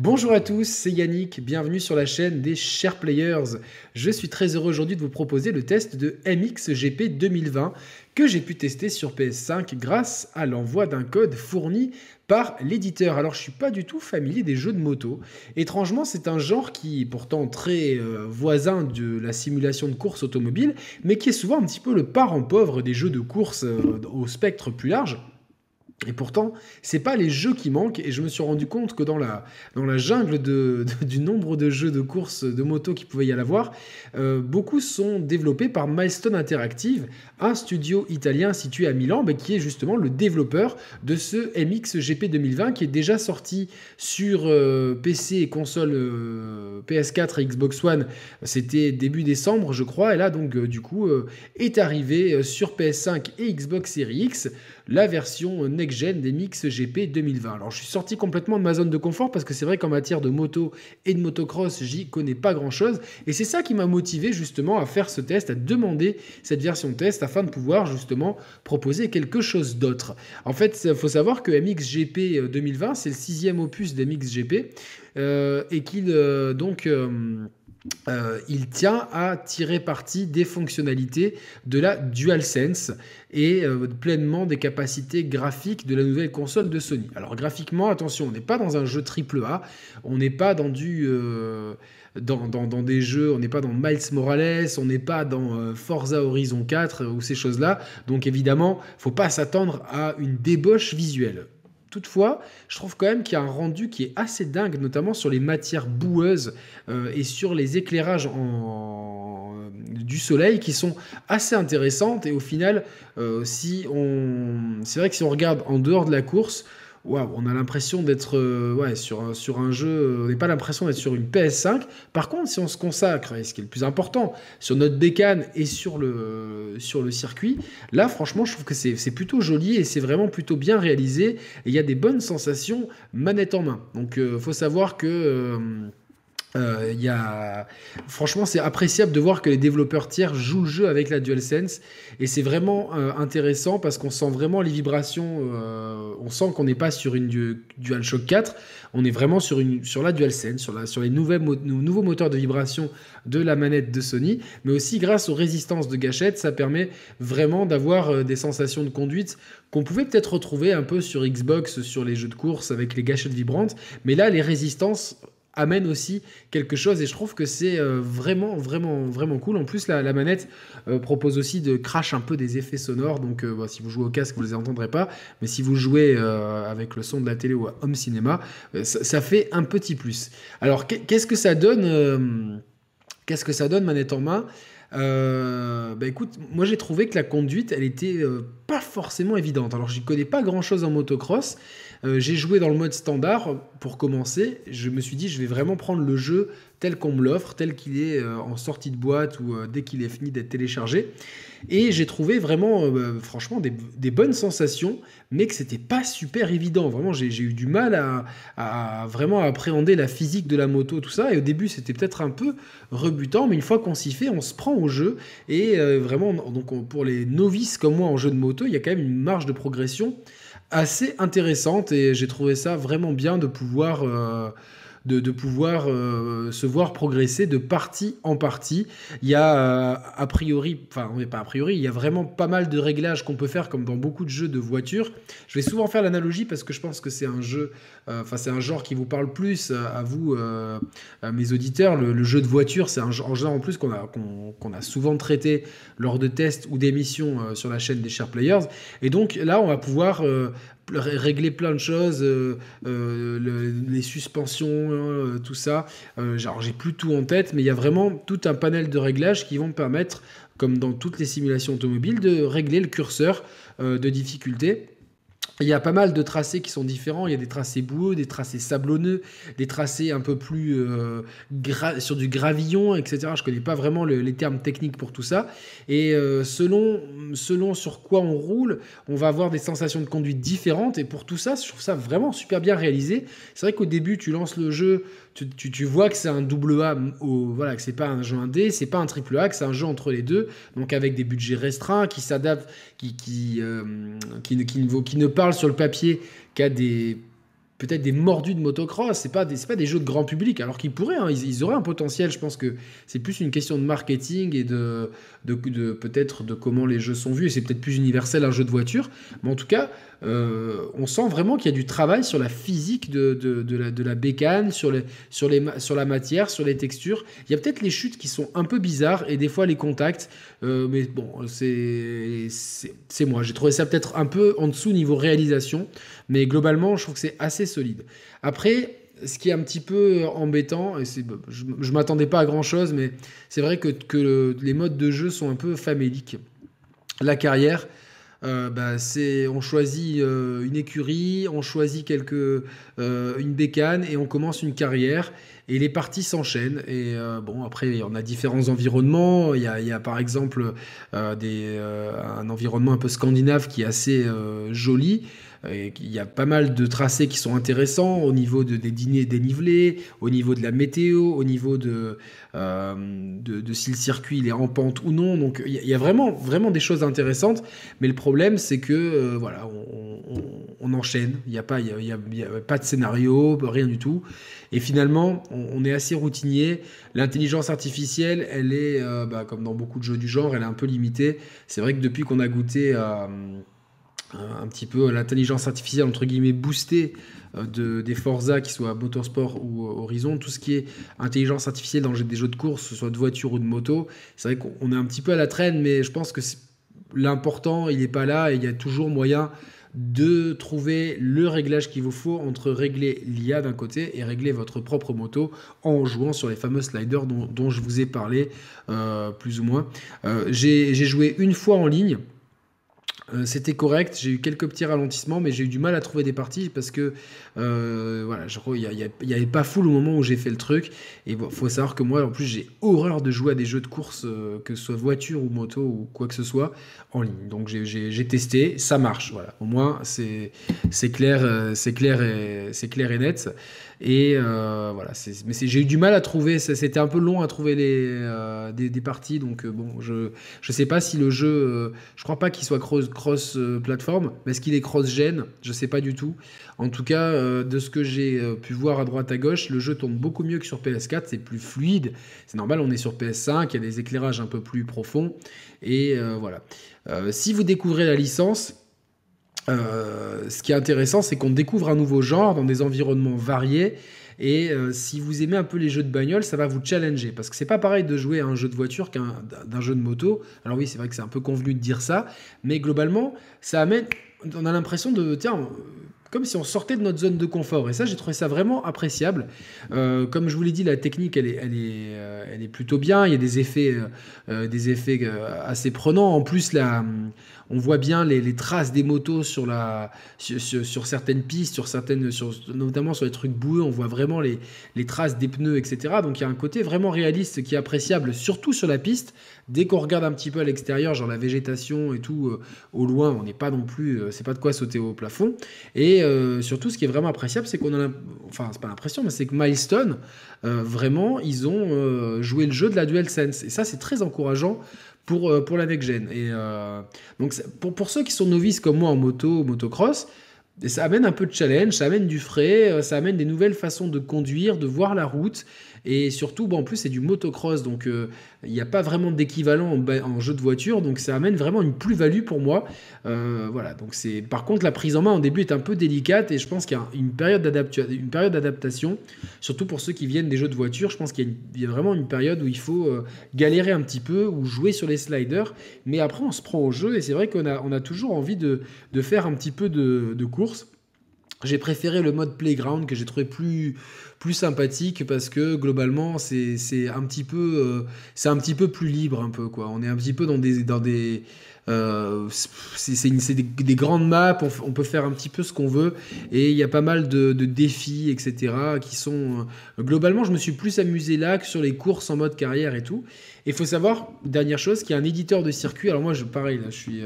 Bonjour à tous, c'est Yannick, bienvenue sur la chaîne des Share Players. Je suis très heureux aujourd'hui de vous proposer le test de MXGP 2020 que j'ai pu tester sur PS5 grâce à l'envoi d'un code fourni par l'éditeur. Alors je suis pas du tout familier des jeux de moto. Étrangement, c'est un genre qui est pourtant très euh, voisin de la simulation de course automobile, mais qui est souvent un petit peu le parent pauvre des jeux de course euh, au spectre plus large. Et pourtant, c'est pas les jeux qui manquent, et je me suis rendu compte que dans la, dans la jungle de, du nombre de jeux de course de moto qui pouvait y avoir, euh, beaucoup sont développés par Milestone Interactive, un studio italien situé à Milan, mais qui est justement le développeur de ce MXGP 2020 qui est déjà sorti sur euh, PC et console euh, PS4 et Xbox One. C'était début décembre, je crois, et là donc du coup est arrivé sur PS5 et Xbox Series X la version Nexus. Gène des MXGP GP 2020. Alors je suis sorti complètement de ma zone de confort parce que c'est vrai qu'en matière de moto et de motocross, j'y connais pas grand chose. Et c'est ça qui m'a motivé justement à faire ce test, à demander cette version test afin de pouvoir justement proposer quelque chose d'autre. En fait, il faut savoir que MXGP 2020, euh, c'est le sixième opus d'MXGP euh, et qu'il euh, donc. Euh, euh, il tient à tirer parti des fonctionnalités de la DualSense et euh, pleinement des capacités graphiques de la nouvelle console de Sony. Alors graphiquement, attention, on n'est pas dans un jeu AAA, on n'est pas dans du... Euh, dans, des jeux, on n'est pas dans Miles Morales, on n'est pas dans Forza Horizon 4 ou ces choses-là. Donc évidemment, faut pas s'attendre à une débauche visuelle. Toutefois, je trouve quand même qu'il y a un rendu qui est assez dingue, notamment sur les matières boueuses euh, et sur les éclairages du soleil qui sont assez intéressantes. Et au final, euh, si on... c'est vrai que si on regarde en dehors de la course, on a l'impression d'être euh, ouais, sur, un, sur un jeu, euh, on n'a pas l'impression d'être sur une PS5. Par contre, si on se consacre, et ce qui est le plus important, sur notre bécane et sur le, sur le circuit, là, franchement, je trouve que c'est plutôt joli et c'est vraiment plutôt bien réalisé. il y a des bonnes sensations manette en main. Donc, euh, faut savoir que. Euh, y Franchement, c'est appréciable de voir que les développeurs tiers jouent le jeu avec la DualSense. Et c'est vraiment euh, intéressant parce qu'on sent vraiment les vibrations. Euh, on sent qu'on n'est pas sur une DualShock 4, on est vraiment sur, une, sur la DualSense, sur, la, sur les nouveaux moteurs de vibration de la manette de Sony. Mais aussi grâce aux résistances de gâchette, ça permet vraiment d'avoir des sensations de conduite qu'on pouvait peut-être retrouver un peu sur Xbox, sur les jeux de course avec les gâchettes vibrantes. Mais là, les résistances amène aussi quelque chose et je trouve que c'est euh, vraiment vraiment vraiment cool. En plus la, manette euh, propose aussi de crash un peu des effets sonores donc euh, bah, si vous jouez au casque vous les entendrez pas mais si vous jouez avec le son de la télé ou à home cinéma ça, fait un petit plus. Alors qu'est-ce que ça donne qu'est-ce que ça donne manette en main bah écoute, moi j'ai trouvé que la conduite, elle était pas forcément évidente, Alors j'y connais pas grand-chose en motocross. Euh, j'ai joué dans le mode standard pour commencer. Je me suis dit je vais vraiment prendre le jeu tel qu'on me l'offre, tel qu'il est euh, en sortie de boîte ou euh, dès qu'il est fini d'être téléchargé. Et j'ai trouvé vraiment, bah, franchement, des, bonnes sensations, mais que c'était pas super évident. Vraiment, j'ai eu du mal à, vraiment appréhender la physique de la moto, tout ça. Et au début, c'était peut-être un peu rebutant, mais une fois qu'on s'y fait, on se prend au jeu. Et vraiment, donc pour les novices comme moi en jeu de moto, il y a quand même une marge de progression assez intéressante et j'ai trouvé ça vraiment bien de pouvoir euh, de, pouvoir euh, se voir progresser de partie en partie. Il y a euh, a priori, enfin on n'est pas a priori, il y a vraiment pas mal de réglages qu'on peut faire comme dans beaucoup de jeux de voitures. Je vais souvent faire l'analogie parce que je pense que c'est un jeu, euh, enfin c'est un genre qui vous parle plus à vous, mes auditeurs. Le, jeu de voiture, c'est un, genre en plus qu'on a, qu'on a souvent traité lors de tests ou d'émissions sur la chaîne des Share Players. Et donc là, on va pouvoir régler plein de choses, euh, euh, les suspensions, hein, euh, tout ça. genre, j'ai plus tout en tête, mais il y a vraiment tout un panel de réglages qui vont permettre, comme dans toutes les simulations automobiles, de régler le curseur de difficulté il y a pas mal de tracés qui sont différents. Il y a des tracés boueux, des tracés sablonneux, des tracés un peu plus euh, sur du gravillon, etc. Je connais pas vraiment les termes techniques pour tout ça. Et euh, selon, selon sur quoi on roule, on va avoir des sensations de conduite différentes. Et pour tout ça, je trouve ça vraiment super bien réalisé. C'est vrai qu'au début, tu lances le jeu, tu, vois que c'est un double A, au, voilà, que c'est pas un jeu indé, c'est pas un triple A, que c'est un jeu entre les deux, donc avec des budgets restreints qui s'adaptent, qui, qui, qui, euh, qui, ne, qui ne parlent sur le papier qu'à des peut-être des mordus de motocross. C'est pas des, pas des jeux de grand public, alors qu'ils pourraient. Hein. ils, auraient un potentiel. Je pense que c'est plus une question de marketing et de, de, peut-être de comment les jeux sont vus. Et c'est peut-être plus universel un jeu de voiture. Mais en tout cas, euh, on sent vraiment qu'il y a du travail sur la physique de, de, de, la, de la, bécane, sur, les, sur, les, sur la matière, sur les textures. Il y a peut-être les chutes qui sont un peu bizarres et des fois les contacts. Euh, mais bon, c'est moi. J'ai trouvé ça peut-être un peu en dessous niveau réalisation. Mais globalement, je trouve que c'est assez solide. Après, ce qui est un petit peu embêtant, je, ne m'attendais pas à grand chose, mais c'est vrai que, les modes de jeu sont un peu faméliques. La carrière, euh, bah, c'est, on choisit euh, une écurie, on choisit quelques, euh, une bécane et on commence une carrière. Et les parties s'enchaînent. Et bon, après, on a différents environnements. Il y a, par exemple des, un environnement un peu scandinave qui est assez joli. Euh, il y a pas mal de tracés qui sont intéressants au niveau de, des dîners dénivelés, au niveau de la météo, au niveau de, euh, de, si le circuit il est pente ou non. Donc il y, a vraiment, vraiment des choses intéressantes. Mais le problème, c'est que euh, voilà, on, enchaîne. Il n'y a, pas, il y a, pas de scénario, rien du tout. Et finalement, on, est assez routinier. L'intelligence artificielle, elle est, bah, comme dans beaucoup de jeux du genre, elle est un peu limitée. C'est vrai que depuis qu'on a goûté à un petit peu l'intelligence artificielle entre guillemets boostée euh, de, des Forza, qui soit Motorsport ou euh, Horizon, tout ce qui est intelligence artificielle dans des jeux de course, soit de voiture ou de moto. C'est vrai qu'on est un petit peu à la traîne, mais je pense que l'important, il n'est pas là et il y a toujours moyen de trouver le réglage qu'il vous faut entre régler l'IA d'un côté et régler votre propre moto en jouant sur les fameux sliders dont, je vous ai parlé euh, plus ou moins. J'ai joué une fois en ligne euh, c'était correct, j'ai eu quelques petits ralentissements, mais j'ai eu du mal à trouver des parties parce que euh, voilà, il n'y avait pas full au moment où j'ai fait le truc. Et il faut savoir que moi, en plus, j'ai horreur de jouer à des jeux de course, euh, que ce soit voiture ou moto ou quoi que ce soit, en ligne. Donc j'ai testé, ça marche, voilà. Au moins, c'est clair, c'est clair, euh, c'est clair et net. Et voilà, mais j'ai eu du mal à trouver, c'était un peu long à trouver les, des, parties, donc bon, je ne sais pas si le jeu, je crois pas qu'il soit creuse, cross-plateforme. Mais est-ce qu'il est cross-gen Je ne sais pas du tout. En tout cas, euh, de ce que j'ai euh, pu voir à droite à gauche, le jeu tourne beaucoup mieux que sur PS4. C'est plus fluide. C'est normal, on est sur PS5, il y a des éclairages un peu plus profonds. Et euh, voilà. si vous découvrez la licence, ce qui est intéressant, c'est qu'on découvre un nouveau genre dans des environnements variés. Et euh, si vous aimez un peu les jeux de bagnole, ça va vous challenger. Parce que c'est pas pareil de jouer à un jeu de voiture qu'un d'un jeu de moto. Alors oui, c'est vrai que c'est un peu convenu de dire ça. Mais globalement, ça amène. On a l'impression de. Tiens, comme si on sortait de notre zone de confort. Et ça, j'ai trouvé ça vraiment appréciable. Euh, comme je vous l'ai dit, la technique, elle est, elle est, euh, elle est plutôt bien. Il y a des effets, des effets assez prenants. En plus, la, on voit bien les, traces des motos sur, certaines pistes, sur certaines, notamment sur les trucs boueux, on voit vraiment les, traces des pneus, etc. Donc il y a un côté vraiment réaliste qui est appréciable, surtout sur la piste. Dès qu'on regarde un petit peu à l'extérieur, genre la végétation et tout, euh, au loin, on n'est pas non plus, euh, c'est pas de quoi sauter au plafond. Et euh, surtout, ce qui est vraiment appréciable, c'est qu'on a, enfin, c'est pas l'impression, mais c'est que Milestone, vraiment, ils ont joué le jeu de la sense. Et ça, c'est très encourageant pour, euh, pour la next Et euh, donc, pour, pour ceux qui sont novices comme moi en moto, motocross, et ça amène un peu de challenge, ça amène du frais, euh, ça amène des nouvelles façons de conduire, de voir la route. Et surtout, en plus, c'est du motocross, donc euh, il n'y a pas vraiment d'équivalent en, jeu de voiture, donc ça amène vraiment une plus-value pour moi. Euh, voilà, donc c'est. Par contre, la prise en main en début est un peu délicate et je pense qu'il y a une période d'adaptation, surtout pour ceux qui viennent des jeux de voiture. Je pense qu'il y, a vraiment une période où il faut euh, galérer un petit peu ou jouer sur les sliders, mais après, on se prend au jeu et c'est vrai qu'on a, on a toujours envie de, faire un petit peu de course. J'ai préféré le mode playground que j'ai trouvé plus, plus sympathique parce que globalement c'est, un petit peu euh, c'est un petit peu plus libre un peu quoi. On est un petit peu dans des dans des euh, c'est, des, grandes maps, on, peut faire un petit peu ce qu'on veut et il y a pas mal de, défis etc qui sont euh, globalement je me suis plus amusé là que sur les courses en mode carrière et tout. Et il faut savoir dernière chose qu'il y a un éditeur de circuit. Alors moi je pareil là je suis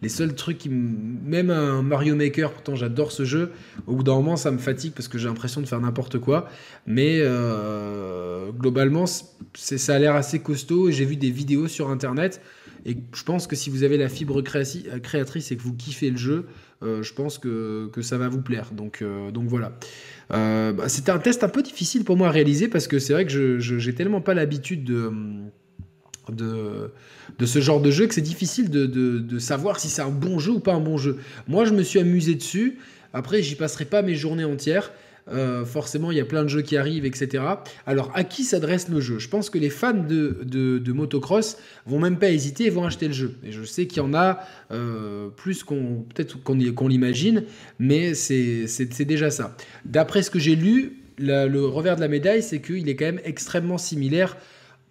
les seuls trucs qui. Même un Mario Maker, pourtant j'adore ce jeu, au bout d'un moment ça me fatigue parce que j'ai l'impression de faire n'importe quoi. Mais euh, globalement, ça a l'air assez costaud. et J'ai vu des vidéos sur internet. Et je pense que si vous avez la fibre euh, créatrice et que vous kiffez le jeu, euh, je pense que, ça va vous plaire. Donc, donc voilà. Bah, c'était un test un peu difficile pour moi à réaliser parce que c'est vrai que je tellement pas l'habitude de. Hum, de, ce genre de jeu que c'est difficile de, savoir si c'est un bon jeu ou pas un bon jeu. Moi, je me suis amusé dessus. Après, j'y passerai pas mes journées entières. Euh, forcément, il y a plein de jeux qui arrivent, etc. Alors, à qui s'adresse le jeu Je pense que les fans de, motocross vont même pas hésiter et vont acheter le jeu. Et je sais qu'il y en a euh, plus qu'on peut-être qu'on l'imagine, mais c'est déjà ça. D'après ce que j'ai lu, le revers de la médaille, c'est qu'il est quand même extrêmement similaire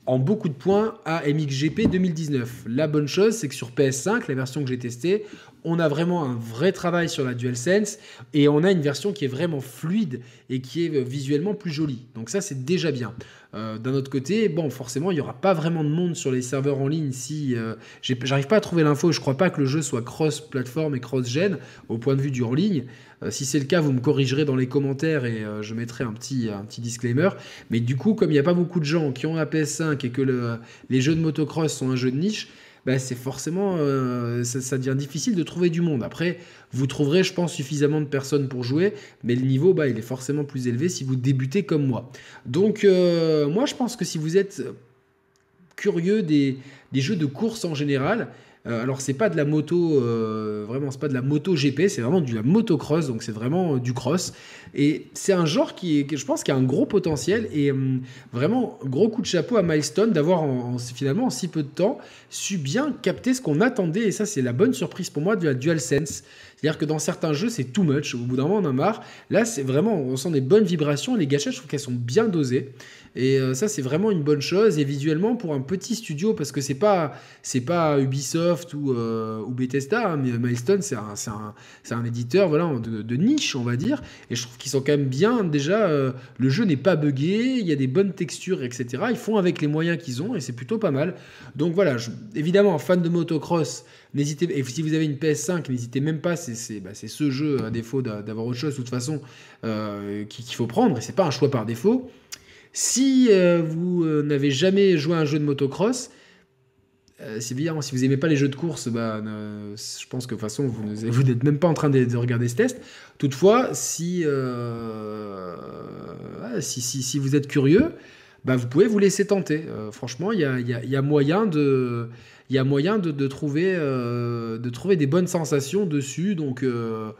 en beaucoup de points à MXGP 2019. La bonne chose, c'est que sur PS5, la version que j'ai testée, on a vraiment un vrai travail sur la DualSense et on a une version qui est vraiment fluide et qui est euh, visuellement plus jolie. Donc ça, c'est déjà bien. Euh, d'un autre côté, bon, forcément, il n'y aura pas vraiment de monde sur les serveurs en ligne si euh, j'arrive pas à trouver l'info. Je crois pas que le jeu soit cross platform et cross-gen au point de vue du en ligne. si c'est le cas, vous me corrigerez dans les commentaires et je mettrai un petit, un petit disclaimer. Mais du coup, comme il n'y a pas beaucoup de gens qui ont la PS5 et que les jeux de motocross sont un jeu de niche, bah, c'est forcément, euh, ça, devient difficile de trouver du monde. Après, vous trouverez, je pense, suffisamment de personnes pour jouer, mais le niveau, bah, il est forcément plus élevé si vous débutez comme moi. Donc, euh, moi, je pense que si vous êtes curieux des, des jeux de course en général, euh, alors c'est pas de la moto, euh, vraiment c'est pas de la moto GP, c'est vraiment du la motocross, donc c'est vraiment euh, du cross. Et c'est un genre qui, je pense, qui a un gros potentiel et vraiment gros coup de chapeau à Milestone d'avoir finalement en si peu de temps su bien capter ce qu'on attendait et ça c'est la bonne surprise pour moi de la DualSense. C'est-à-dire que dans certains jeux, c'est too much. Au bout d'un moment, on en a marre. Là, c'est vraiment, on sent des bonnes vibrations. Les gâchettes, je trouve qu'elles sont bien dosées. Et euh, ça, c'est vraiment une bonne chose. Et visuellement, pour un petit studio, parce que c'est pas, c'est pas Ubisoft ou, euh, ou Bethesda, hein, mais euh, Milestone, c'est un, un, un, éditeur voilà, de, niche, on va dire. Et je trouve qu'ils sont quand même bien. Déjà, le jeu n'est pas buggé, il y a des bonnes textures, etc. Ils font avec les moyens qu'ils ont et c'est plutôt pas mal. Donc voilà, je, évidemment, fan de motocross, n'hésitez, et si vous avez une PS5, n'hésitez même pas bah, c'est ce jeu, à défaut d'avoir autre chose, de toute façon, euh, qu'il faut prendre, et c'est pas un choix par défaut. Si euh, vous euh, n'avez jamais joué à un jeu de motocross, si vous si vous aimez pas les jeux de course, bah, je pense que de toute façon, vous n'êtes même pas en train de, regarder ce test. Toutefois, si, si, si, vous êtes curieux, bah, vous pouvez vous laisser tenter. franchement, il y a moyen de il y a moyen de, trouver, euh, de trouver des bonnes sensations dessus. Donc euh,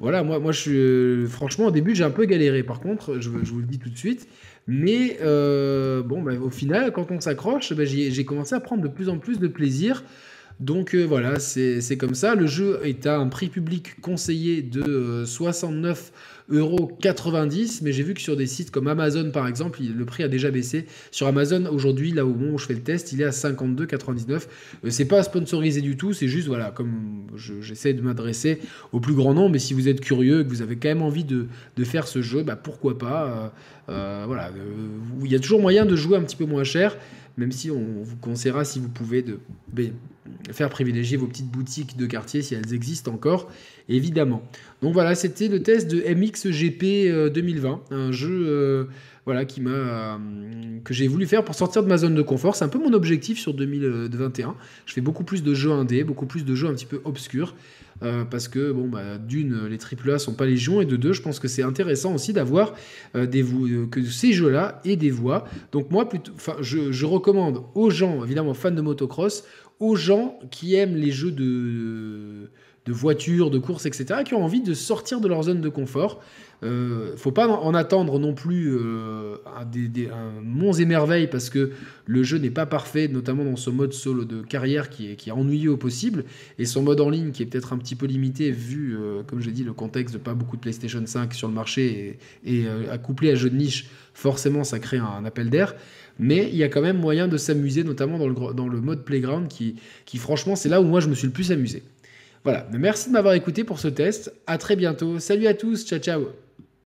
voilà, moi, moi je euh, franchement, au début, j'ai un peu galéré, par contre, je, vous le dis tout de suite. Mais bon, bah, au final, quand on s'accroche, bah, j'ai commencé à prendre de plus en plus de plaisir. Donc voilà, c'est comme ça. Le jeu est à un prix public conseillé de 69 90, mais j'ai vu que sur des sites comme Amazon par exemple, le prix a déjà baissé. Sur Amazon aujourd'hui, là au moment où je fais le test, il est à 52,99. Euh, c'est pas sponsorisé du tout, c'est juste voilà, comme j'essaie de m'adresser au plus grand nombre, mais si vous êtes curieux, que vous avez quand même envie de, faire ce jeu, bah pourquoi pas. Euh, euh, voilà, il y a toujours moyen de jouer un petit peu moins cher, même si on vous conseillera si vous pouvez de ben, faire privilégier vos petites boutiques de quartier si elles existent encore, évidemment. Donc voilà, c'était le test de MXGP 2020, euh, un jeu euh, voilà, qui m'a, euh, que j'ai voulu faire pour sortir de ma zone de confort. C'est un peu mon objectif sur 2021. Je fais beaucoup plus de jeux indés, beaucoup plus de jeux un petit peu obscurs. parce que bon bah, d'une les AAA sont pas légion et de deux je pense que c'est intéressant aussi d'avoir des que ces jeux là aient des voix donc moi plutôt je, je, recommande aux gens évidemment fans de motocross aux gens qui aiment les jeux de, de voitures, de courses, etc., qui ont envie de sortir de leur zone de confort. Euh, faut pas en attendre non plus euh, un, des, monts et merveilles parce que le jeu n'est pas parfait, notamment dans ce mode solo de carrière qui est, qui est ennuyeux au possible et son mode en ligne qui est peut-être un petit peu limité vu, euh, comme j'ai dit, le contexte de pas beaucoup de PlayStation 5 sur le marché et, et à coupler à jeu de niche, forcément ça crée un, un appel d'air. Mais il y a quand même moyen de s'amuser, notamment dans le, dans le mode playground qui, qui franchement, c'est là où moi je me suis le plus amusé. Voilà, merci de m'avoir écouté pour ce test. À très bientôt. Salut à tous, ciao ciao.